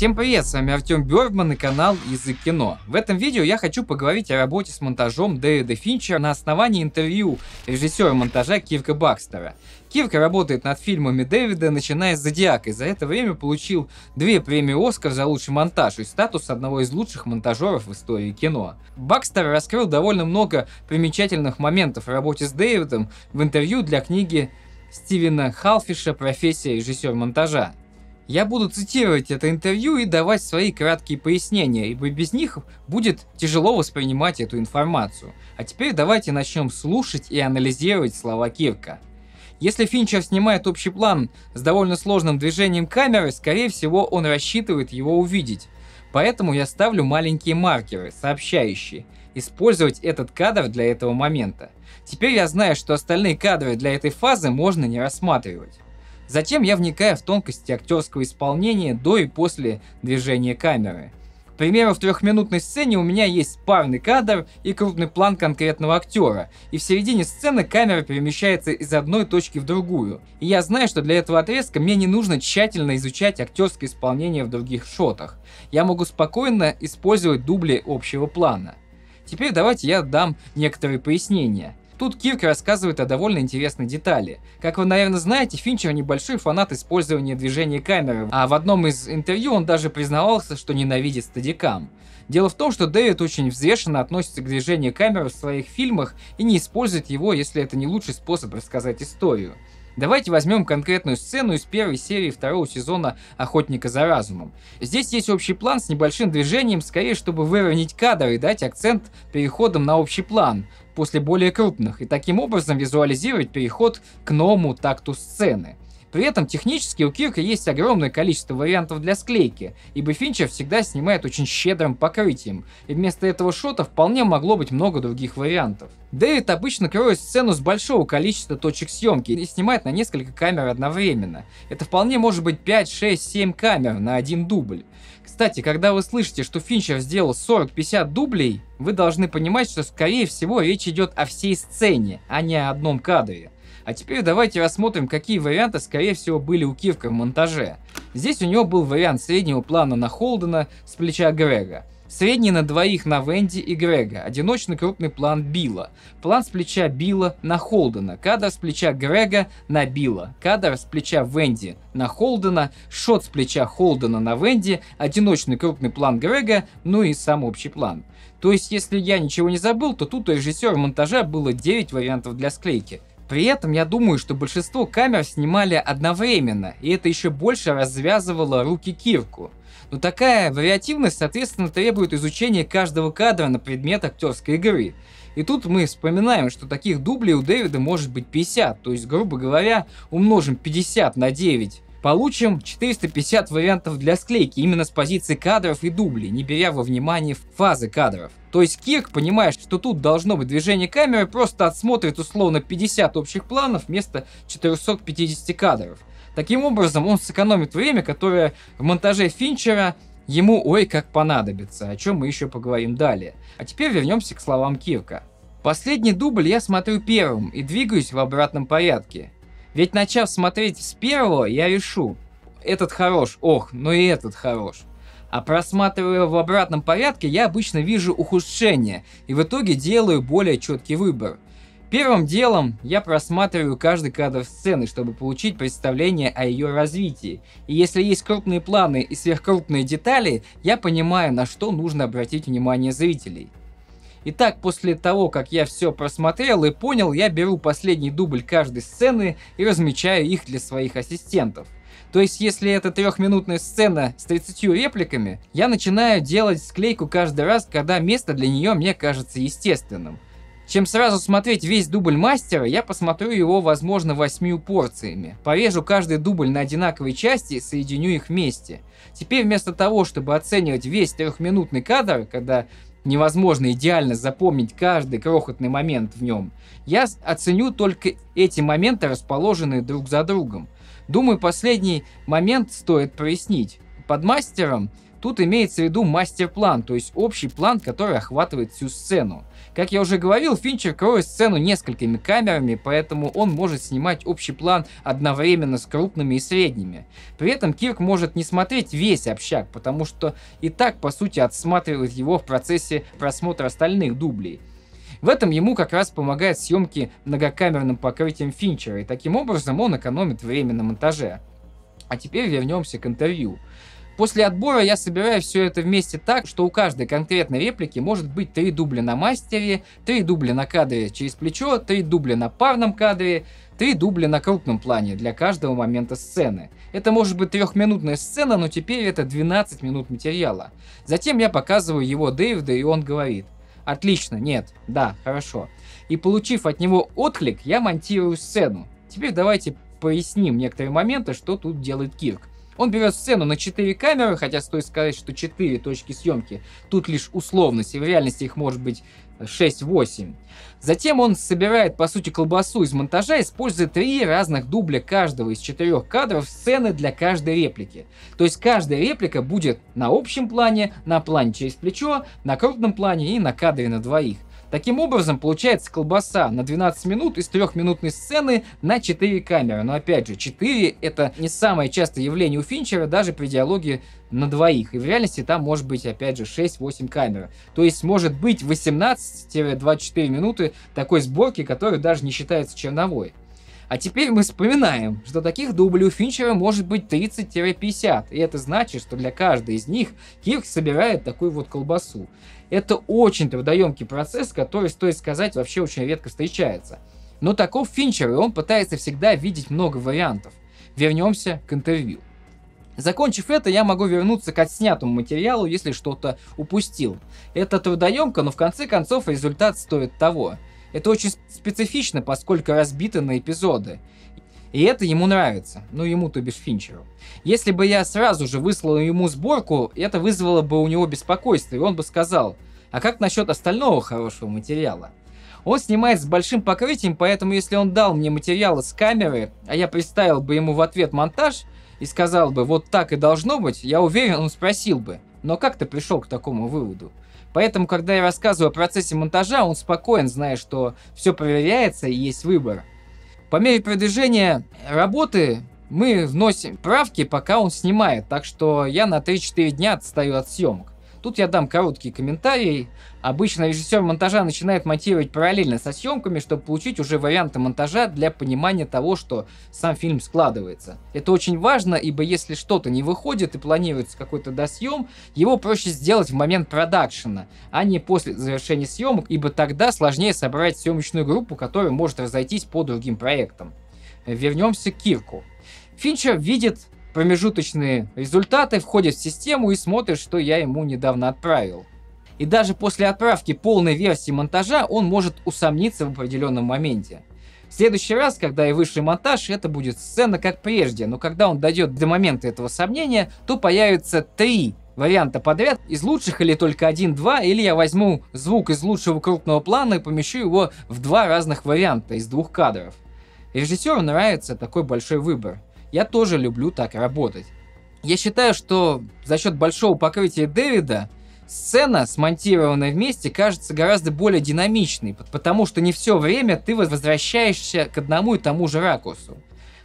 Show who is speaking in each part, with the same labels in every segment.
Speaker 1: Всем привет, с вами Артем Бёрдман и канал Язык кино. В этом видео я хочу поговорить о работе с монтажом Дэвида Финчера на основании интервью режиссера монтажа Кирка Бакстера. Кирка работает над фильмами Дэвида, начиная с «Зодиака», и за это время получил две премии «Оскар» за лучший монтаж и статус одного из лучших монтажеров в истории кино. Бакстер раскрыл довольно много примечательных моментов в работе с Дэвидом в интервью для книги Стивена Халфиша «Профессия режиссер монтажа». Я буду цитировать это интервью и давать свои краткие пояснения, ибо без них будет тяжело воспринимать эту информацию. А теперь давайте начнем слушать и анализировать слова Кирка. Если Финчер снимает общий план с довольно сложным движением камеры, скорее всего он рассчитывает его увидеть. Поэтому я ставлю маленькие маркеры, сообщающие, использовать этот кадр для этого момента. Теперь я знаю, что остальные кадры для этой фазы можно не рассматривать. Затем я вникаю в тонкости актерского исполнения до и после движения камеры. К примеру, в трехминутной сцене у меня есть парный кадр и крупный план конкретного актера, и в середине сцены камера перемещается из одной точки в другую. И я знаю, что для этого отрезка мне не нужно тщательно изучать актерское исполнение в других шотах. Я могу спокойно использовать дубли общего плана. Теперь давайте я дам некоторые пояснения. Тут Кирк рассказывает о довольно интересной детали. Как вы, наверное, знаете, Финчер небольшой фанат использования движения камеры, а в одном из интервью он даже признавался, что ненавидит стадикам. Дело в том, что Дэвид очень взвешенно относится к движению камеры в своих фильмах и не использует его, если это не лучший способ рассказать историю. Давайте возьмем конкретную сцену из первой серии второго сезона «Охотника за разумом». Здесь есть общий план с небольшим движением, скорее чтобы выровнять кадр и дать акцент переходом на общий план после более крупных и таким образом визуализировать переход к новому такту сцены. При этом технически у Кирка есть огромное количество вариантов для склейки, ибо Финчер всегда снимает очень щедрым покрытием, и вместо этого шота вполне могло быть много других вариантов. Дэвид обычно кроет сцену с большого количества точек съемки и снимает на несколько камер одновременно. Это вполне может быть 5, 6, 7 камер на один дубль. Кстати, когда вы слышите, что Финчер сделал 40-50 дублей, вы должны понимать, что скорее всего речь идет о всей сцене, а не о одном кадре. А теперь давайте рассмотрим, какие варианты, скорее всего, были у Кивка в монтаже. Здесь у него был вариант среднего плана на Холдена с плеча Грега. Средний на двоих на Венди и Грега. Одиночный крупный план Билла. План с плеча Билла на Холдена. Кадр с плеча Грега на Билла. Кадр с плеча Венди на Холдена. Шот с плеча Холдена на Венди. Одиночный крупный план Грега. Ну и сам общий план. То есть, если я ничего не забыл, то тут у режиссера монтажа было 9 вариантов для склейки. При этом я думаю, что большинство камер снимали одновременно, и это еще больше развязывало руки Кирку. Но ну, такая вариативность, соответственно, требует изучения каждого кадра на предмет актерской игры. И тут мы вспоминаем, что таких дублей у Дэвида может быть 50, то есть, грубо говоря, умножим 50 на 9 получим 450 вариантов для склейки именно с позиции кадров и дублей, не беря во внимание фазы кадров. То есть Кирк понимает, что тут должно быть движение камеры, просто отсмотрит условно 50 общих планов вместо 450 кадров. Таким образом, он сэкономит время, которое в монтаже Финчера ему ой как понадобится, о чем мы еще поговорим далее. А теперь вернемся к словам Кирка. Последний дубль я смотрю первым и двигаюсь в обратном порядке. Ведь начав смотреть с первого, я решу, этот хорош, ох, но и этот хорош. А просматривая в обратном порядке, я обычно вижу ухудшение и в итоге делаю более четкий выбор – Первым делом я просматриваю каждый кадр сцены, чтобы получить представление о ее развитии. И если есть крупные планы и сверхкрупные детали, я понимаю, на что нужно обратить внимание зрителей. Итак, после того, как я все просмотрел и понял, я беру последний дубль каждой сцены и размечаю их для своих ассистентов. То есть, если это трехминутная сцена с 30 репликами, я начинаю делать склейку каждый раз, когда место для нее мне кажется естественным. Чем сразу смотреть весь дубль мастера, я посмотрю его, возможно, восьми порциями. Порежу каждый дубль на одинаковые части и соединю их вместе. Теперь вместо того, чтобы оценивать весь трехминутный кадр, когда невозможно идеально запомнить каждый крохотный момент в нем, я оценю только эти моменты, расположенные друг за другом. Думаю, последний момент стоит прояснить. Под мастером тут имеется в виду мастер-план, то есть общий план, который охватывает всю сцену. Как я уже говорил, Финчер кроет сцену несколькими камерами, поэтому он может снимать общий план одновременно с крупными и средними. При этом Кирк может не смотреть весь общак, потому что и так, по сути, отсматривает его в процессе просмотра остальных дублей. В этом ему как раз помогает съемки многокамерным покрытием Финчера, и таким образом он экономит время на монтаже. А теперь вернемся к интервью. После отбора я собираю все это вместе так, что у каждой конкретной реплики может быть три дубля на мастере, три дубля на кадре через плечо, три дубля на парном кадре, три дубля на крупном плане для каждого момента сцены. Это может быть трехминутная сцена, но теперь это 12 минут материала. Затем я показываю его Дэвиду, и он говорит «Отлично, нет, да, хорошо». И получив от него отклик, я монтирую сцену. Теперь давайте поясним некоторые моменты, что тут делает Кирк. Он берет сцену на 4 камеры, хотя стоит сказать, что 4 точки съемки тут лишь условность, и в реальности их может быть 6-8. Э, Затем он собирает, по сути, колбасу из монтажа, используя три разных дубля каждого из четырех кадров сцены для каждой реплики. То есть каждая реплика будет на общем плане, на плане через плечо, на крупном плане и на кадре на двоих. Таким образом, получается колбаса на 12 минут из 3-минутной сцены на 4 камеры. Но опять же, 4 это не самое частое явление у Финчера, даже при диалоге на двоих. И в реальности там может быть, опять же, 6-8 камер. То есть может быть 18-24 минуты такой сборки, которая даже не считается черновой. А теперь мы вспоминаем, что таких дублей у Финчера может быть 30-50, и это значит, что для каждой из них Кирк собирает такую вот колбасу. Это очень трудоемкий процесс, который, стоит сказать, вообще очень редко встречается. Но таков Финчер, и он пытается всегда видеть много вариантов. Вернемся к интервью. Закончив это, я могу вернуться к отснятому материалу, если что-то упустил. Это трудоемко, но в конце концов результат стоит того. Это очень специфично, поскольку разбито на эпизоды. И это ему нравится. Ну, ему, то бишь, Финчеру. Если бы я сразу же выслал ему сборку, это вызвало бы у него беспокойство, и он бы сказал, а как насчет остального хорошего материала? Он снимает с большим покрытием, поэтому если он дал мне материалы с камеры, а я представил бы ему в ответ монтаж и сказал бы, вот так и должно быть, я уверен, он спросил бы, но как ты пришел к такому выводу? Поэтому, когда я рассказываю о процессе монтажа, он спокоен, зная, что все проверяется и есть выбор. По мере продвижения работы мы вносим правки, пока он снимает, так что я на 3-4 дня отстаю от съемок. Тут я дам короткий комментарий. Обычно режиссер монтажа начинает монтировать параллельно со съемками, чтобы получить уже варианты монтажа для понимания того, что сам фильм складывается. Это очень важно, ибо если что-то не выходит и планируется какой-то досъем, его проще сделать в момент продакшена, а не после завершения съемок, ибо тогда сложнее собрать съемочную группу, которая может разойтись по другим проектам. Вернемся к Кирку. Финчер видит промежуточные результаты, входит в систему и смотрит, что я ему недавно отправил. И даже после отправки полной версии монтажа он может усомниться в определенном моменте. В следующий раз, когда и высший монтаж, это будет сцена как прежде, но когда он дойдет до момента этого сомнения, то появится три варианта подряд из лучших или только один-два, или я возьму звук из лучшего крупного плана и помещу его в два разных варианта из двух кадров. Режиссеру нравится такой большой выбор. Я тоже люблю так работать. Я считаю, что за счет большого покрытия Дэвида сцена, смонтированная вместе, кажется гораздо более динамичной, потому что не все время ты возвращаешься к одному и тому же ракурсу.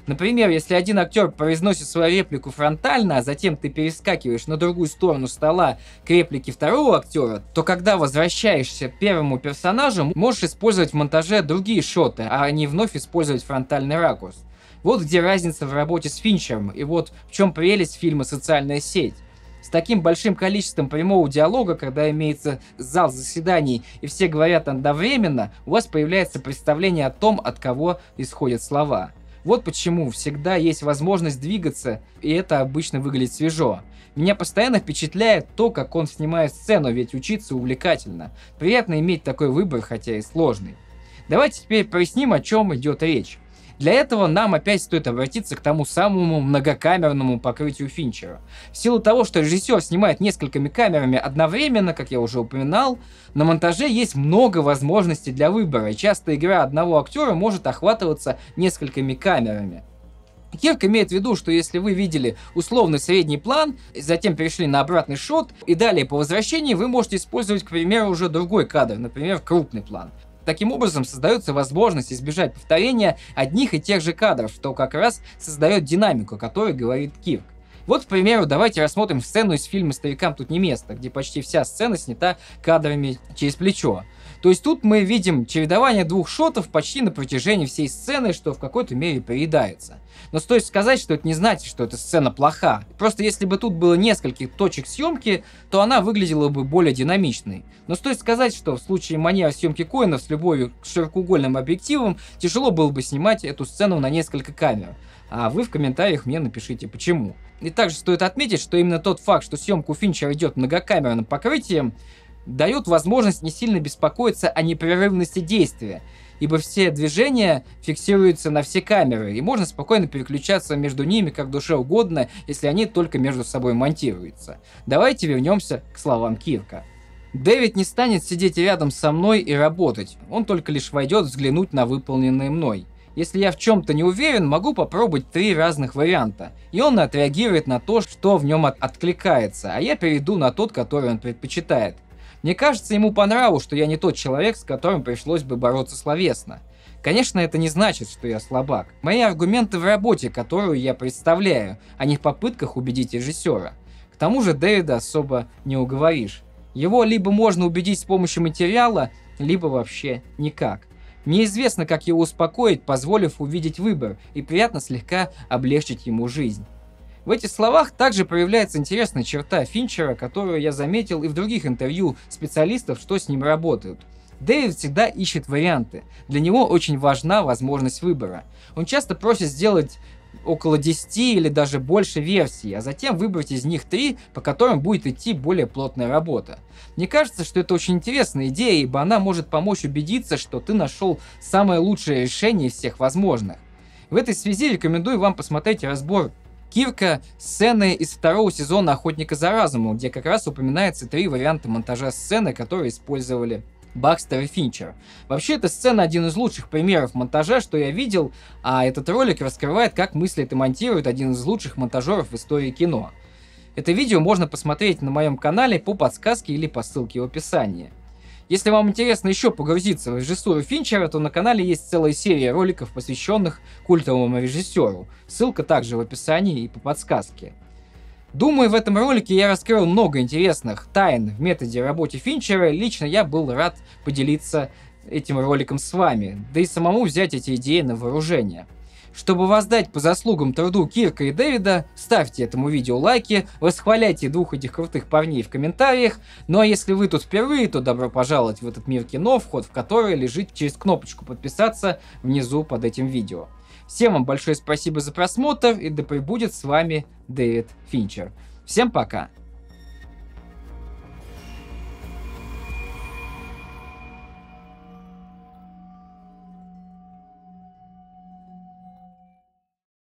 Speaker 1: Например, если один актер произносит свою реплику фронтально, а затем ты перескакиваешь на другую сторону стола к реплике второго актера, то когда возвращаешься к первому персонажу, можешь использовать в монтаже другие шоты, а не вновь использовать фронтальный ракурс. Вот где разница в работе с Финчером, и вот в чем прелесть фильма «Социальная сеть». С таким большим количеством прямого диалога, когда имеется зал заседаний и все говорят одновременно, у вас появляется представление о том, от кого исходят слова. Вот почему всегда есть возможность двигаться, и это обычно выглядит свежо. Меня постоянно впечатляет то, как он снимает сцену, ведь учиться увлекательно. Приятно иметь такой выбор, хотя и сложный. Давайте теперь проясним, о чем идет речь. Для этого нам опять стоит обратиться к тому самому многокамерному покрытию Финчера. В силу того, что режиссер снимает несколькими камерами одновременно, как я уже упоминал, на монтаже есть много возможностей для выбора, и часто игра одного актера может охватываться несколькими камерами. Кирк имеет в виду, что если вы видели условный средний план, затем перешли на обратный шот, и далее по возвращении вы можете использовать, к примеру, уже другой кадр, например, крупный план. Таким образом, создается возможность избежать повторения одних и тех же кадров, что как раз создает динамику, о которой говорит Кирк. Вот, к примеру, давайте рассмотрим сцену из фильма «Старикам тут не место», где почти вся сцена снята кадрами через плечо. То есть тут мы видим чередование двух шотов почти на протяжении всей сцены, что в какой-то мере приедается. Но стоит сказать, что это не значит, что эта сцена плоха. Просто если бы тут было несколько точек съемки, то она выглядела бы более динамичной. Но стоит сказать, что в случае маньяка съемки Коинов с любовью к широкоугольным объективам тяжело было бы снимать эту сцену на несколько камер. А вы в комментариях мне напишите, почему. И также стоит отметить, что именно тот факт, что съемку Финчера идет многокамерным покрытием, дает возможность не сильно беспокоиться о непрерывности действия, ибо все движения фиксируются на все камеры, и можно спокойно переключаться между ними как душе угодно, если они только между собой монтируются. Давайте вернемся к словам Кирка. Дэвид не станет сидеть рядом со мной и работать, он только лишь войдет взглянуть на выполненные мной. Если я в чем-то не уверен, могу попробовать три разных варианта, и он отреагирует на то, что в нем от откликается, а я перейду на тот, который он предпочитает. Мне кажется, ему по что я не тот человек, с которым пришлось бы бороться словесно. Конечно, это не значит, что я слабак. Мои аргументы в работе, которую я представляю, а не в попытках убедить режиссера. К тому же Дэвида особо не уговоришь. Его либо можно убедить с помощью материала, либо вообще никак. Неизвестно, как его успокоить, позволив увидеть выбор, и приятно слегка облегчить ему жизнь. В этих словах также проявляется интересная черта Финчера, которую я заметил и в других интервью специалистов, что с ним работают. Дэвид всегда ищет варианты. Для него очень важна возможность выбора. Он часто просит сделать около 10 или даже больше версий, а затем выбрать из них три, по которым будет идти более плотная работа. Мне кажется, что это очень интересная идея, ибо она может помочь убедиться, что ты нашел самое лучшее решение из всех возможных. В этой связи рекомендую вам посмотреть разбор Кирка сцены из второго сезона «Охотника за разумом», где как раз упоминается три варианта монтажа сцены, которые использовали Бакстер и Финчер. Вообще, эта сцена один из лучших примеров монтажа, что я видел, а этот ролик раскрывает, как мыслит и монтирует один из лучших монтажеров в истории кино. Это видео можно посмотреть на моем канале по подсказке или по ссылке в описании. Если вам интересно еще погрузиться в режиссуру Финчера, то на канале есть целая серия роликов, посвященных культовому режиссеру. Ссылка также в описании и по подсказке. Думаю, в этом ролике я раскрыл много интересных тайн в методе работы Финчера. Лично я был рад поделиться этим роликом с вами, да и самому взять эти идеи на вооружение. Чтобы воздать по заслугам труду Кирка и Дэвида, ставьте этому видео лайки, восхваляйте двух этих крутых парней в комментариях. Ну а если вы тут впервые, то добро пожаловать в этот мир кино, вход в который лежит через кнопочку подписаться внизу под этим видео. Всем вам большое спасибо за просмотр и да пребудет с вами Дэвид Финчер. Всем пока!